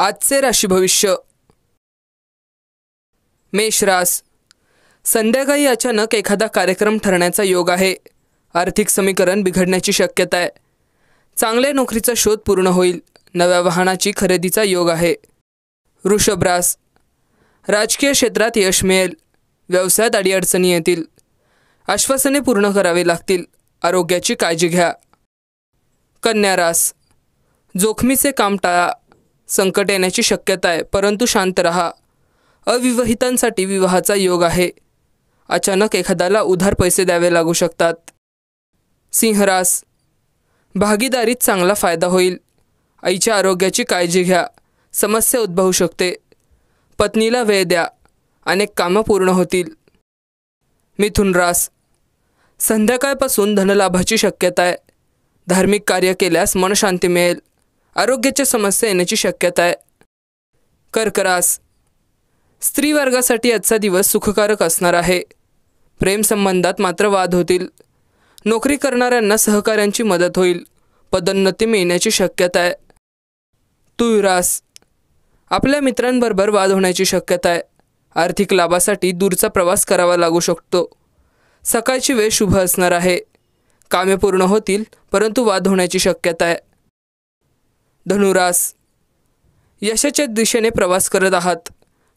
आजचे राशी भविष्य मेषरास संध्याकाळी अचानक एखादा कार्यक्रम ठरण्याचा योग आहे आर्थिक समीकरण बिघडण्याची शक्यता आहे चांगल्या नोकरीचा शोध पूर्ण होईल नव्या वाहनाची खरेदीचा योग आहे वृषभरास राजकीय क्षेत्रात यश मिळेल व्यवसायात अडीअडचणी येतील आश्वासने पूर्ण करावी लागतील आरोग्याची काळजी घ्या कन्या रास जोखमीचे काम टाळा संकट येण्याची शक्यता आहे परंतु शांत रहा अविवाहितांसाठी विवाहाचा योग आहे अचानक एखाद्याला उधार पैसे द्यावे लागू शकतात सिंहरास भागीदारीत चांगला फायदा होईल आईच्या आरोग्याची काळजी घ्या समस्या उद्भवू शकते पत्नीला वेळ द्या अनेक कामं पूर्ण होतील मिथुन रास संध्याकाळपासून धनलाभाची शक्यता आहे धार्मिक कार्य केल्यास मनशांती मिळेल आरोग्याच्या समस्या येण्याची शक्यता आहे कर्करास स्त्री वर्गासाठी आजचा दिवस सुखकारक असणार आहे प्रेमसंबंधात मात्र वाद होतील नोकरी करणाऱ्यांना सहकाऱ्यांची मदत होईल पदोन्नती मिळण्याची शक्यता आहे तुयुरास आपल्या मित्रांबरोबर वाद होण्याची शक्यता आहे आर्थिक लाभासाठी दूरचा प्रवास करावा लागू शकतो सकाळची वेळ शुभ असणार आहे कामे पूर्ण होतील परंतु वाद होण्याची शक्यता आहे धनुरास यशाच्या दिशेने प्रवास करत आहात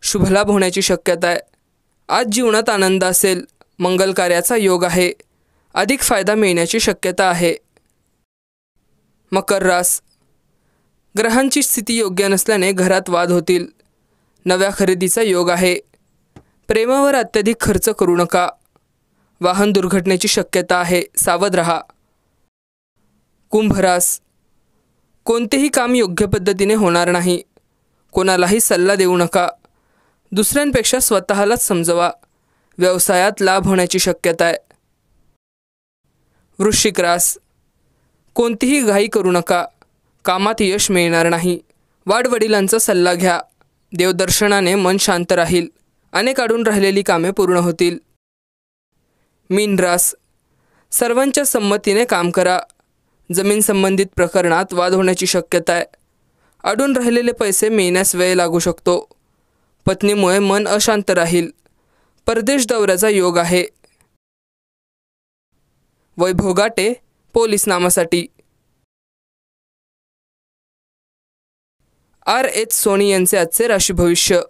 शुभलाभ होण्याची शक्यता आहे आज जीवनात आनंद असेल मंगल कार्याचा योग आहे अधिक फायदा मिळण्याची शक्यता आहे मकर रास ग्रहांची स्थिती योग्य नसल्याने घरात वाद होतील नव्या खरेदीचा योग आहे प्रेमावर अत्यधिक खर्च करू नका वाहन दुर्घटनेची शक्यता आहे सावध रहा कुंभरास कोणतेही काम योग्य पद्धतीने होणार नाही कोणालाही सल्ला देऊ नका दुसऱ्यांपेक्षा स्वतःलाच समजवा व्यवसायात लाभ होण्याची शक्यता आहे वृश्चिक रास कोणतीही घाई करू नका कामात यश मिळणार नाही वाडवडिलांचा सल्ला घ्या देवदर्शनाने मन शांत राहील अनेक अडून राहिलेली कामे पूर्ण होतील मीन रास सर्वांच्या संमतीने काम करा जमीन संबंधित प्रकरणात वाद होण्याची शक्यता आहे अडून राहिलेले पैसे मिळण्यास वेळ लागू शकतो पत्नीमुळे मन अशांत राहील परदेश दौऱ्याचा योग आहे वैभोगाटे पोलीस नामासाठी आर एच सोनी यांचे आजचे राशी भविष्य